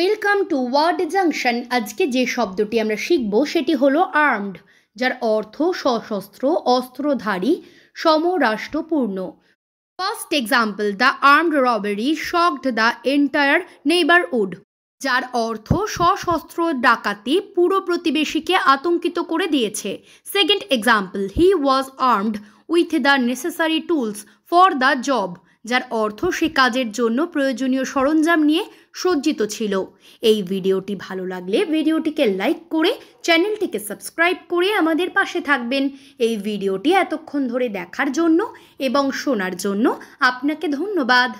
welcome to word junction আজকে যে শব্দটি আমরা শিখব সেটি হলো আর্মড যার অর্থ সশস্ত্র অস্ত্রধারী সমরাষ্ট্রপূর্ণ first example the armed robbery shocked the entire neighbourhood যার অর্থ সশস্ত্র ডাকাতি পুরো প্রতিবেশীকে আতঙ্কিত করে দিয়েছে second example he was armed with the necessary tools for the job যার অর্থ সে কাজের জন্য প্রয়োজনীয় সরঞ্জাম নিয়ে সজ্জিত ছিল এই ভিডিওটি ভালো লাগলে ভিডিওটিকে লাইক করে চ্যানেলটিকে সাবস্ক্রাইব করে আমাদের পাশে থাকবেন এই ভিডিওটি এতক্ষণ ধরে দেখার জন্য এবং শোনার জন্য আপনাকে ধন্যবাদ